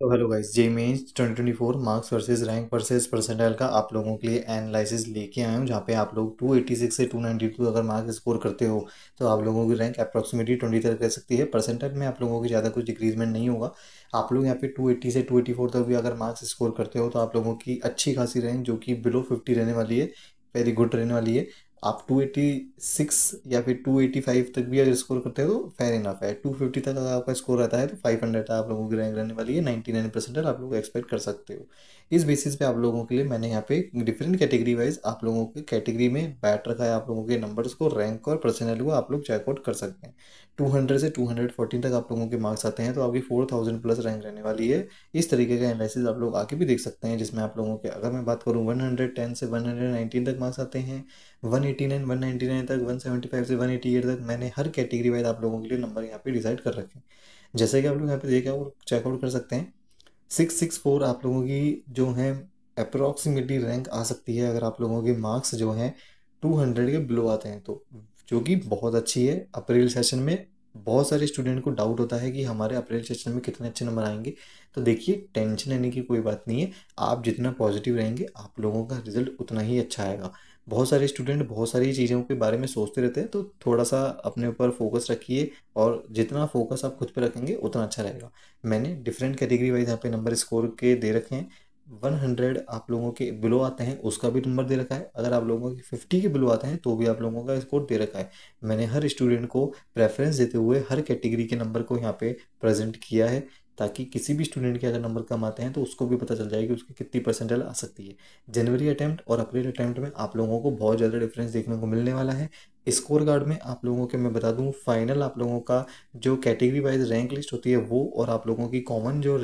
तो hello guys JEE mains twenty twenty four marks versus rank versus percentile का आप लोगों के लिए एनालिसिस लेके आया हूँ जहाँ पे आप लोग 286 से 292 अगर मार्क्स स्कोर करते हो तो आप लोगों की रैंक अप्रॉक्सीमेटली ट्वेंटी तक रह सकती है परसेंटाइल में आप लोगों की ज़्यादा कुछ डिक्रीजमेंट नहीं होगा आप लोग यहाँ पे 280 से 284 तक भी अगर मार्क्स स्कोर करते हो तो आप लोगों की अच्छी खासी रैंक जो कि बिलो फिफ्टी रहने वाली है वेरी गुड रहने वाली है आप 286 या फिर 285 तक भी अगर स्कोर करते हो तो फेयर इनफ है 250 तक अगर आपका स्कोर रहता है तो 500 आप लोगों की रैंक रहने वाली है 99 परसेंट आप लोग एक्सपेक्ट कर सकते हो इस बेसिस पे आप लोगों के लिए मैंने यहाँ पे डिफरेंट कैटेगरी वाइज आप लोगों के कैटेगरी में बैट रखा है आप लोगों के नंबर्स को रैंक और पर्सनल को आप लोग चेकआउट कर सकते हैं 200 से 214 तक आप लोगों के मार्क्स आते हैं तो आपकी 4000 प्लस रैंक रहने वाली है इस तरीके का एनालिसिस आप लोग आगे भी देख सकते हैं जिसमें आप लोगों के अगर मैं बात करूँ 110 से 119 तक मार्क्स आते हैं one one eighty nine ninety nine तक वन फाइव से वन एटी एट तक मैंने हर कैटेगरी वाइज आप लोगों के लिए नंबर यहाँ पे डिसाइड कर रखे हैं जैसे कि आप लोग यहाँ पे देखा वो चेकआउट कर सकते हैं सिक्स सिक्स फोर आप लोगों की जो है अप्रॉक्सीमेटली रैंक आ सकती है अगर आप लोगों के मार्क्स जो हैं टू हंड्रेड के बिलो आते हैं तो जो कि बहुत अच्छी है अप्रैल सेशन में बहुत सारे स्टूडेंट को डाउट होता है कि हमारे अप्रैल सेशन में कितने अच्छे नंबर आएंगे तो देखिए टेंशन लेने की कोई बात नहीं है आप जितना पॉजिटिव रहेंगे आप लोगों का रिजल्ट उतना ही अच्छा आएगा बहुत सारे स्टूडेंट बहुत सारी चीज़ों के बारे में सोचते रहते हैं तो थोड़ा सा अपने ऊपर फोकस रखिए और जितना फोकस आप खुद पर रखेंगे उतना अच्छा रहेगा मैंने डिफरेंट कैटेगरी वाइज यहाँ पे नंबर स्कोर के दे रखे हैं वन हंड्रेड आप लोगों के बिलो आते हैं उसका भी नंबर दे रखा है अगर आप लोगों के फिफ्टी के बिलो आते हैं तो भी आप लोगों का स्कोर दे रखा है मैंने हर स्टूडेंट को प्रेफरेंस देते हुए हर कैटेगरी के नंबर को यहाँ पे प्रेजेंट किया है ताकि किसी भी स्टूडेंट के अगर नंबर कम आते हैं तो उसको भी पता चल जाए कि उसकी कितनी परसेंटेज आ सकती है जनवरी अटैम्प्ट और अप्रैल अटैम्प्ट में आप लोगों को बहुत ज़्यादा डिफरेंस देखने को मिलने वाला है स्कोर कार्ड में आप लोगों के मैं बता दूं फाइनल आप लोगों का जो कैटेगरी वाइज रैंक लिस्ट होती है वो और आप लोगों की कॉमन जो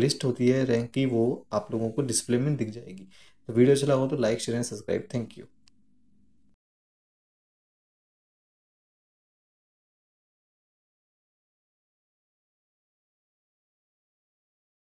लिस्ट होती है रैंक की वो आप लोगों को डिस्प्ले में दिख जाएगी तो वीडियो चला हो तो like share and subscribe thank you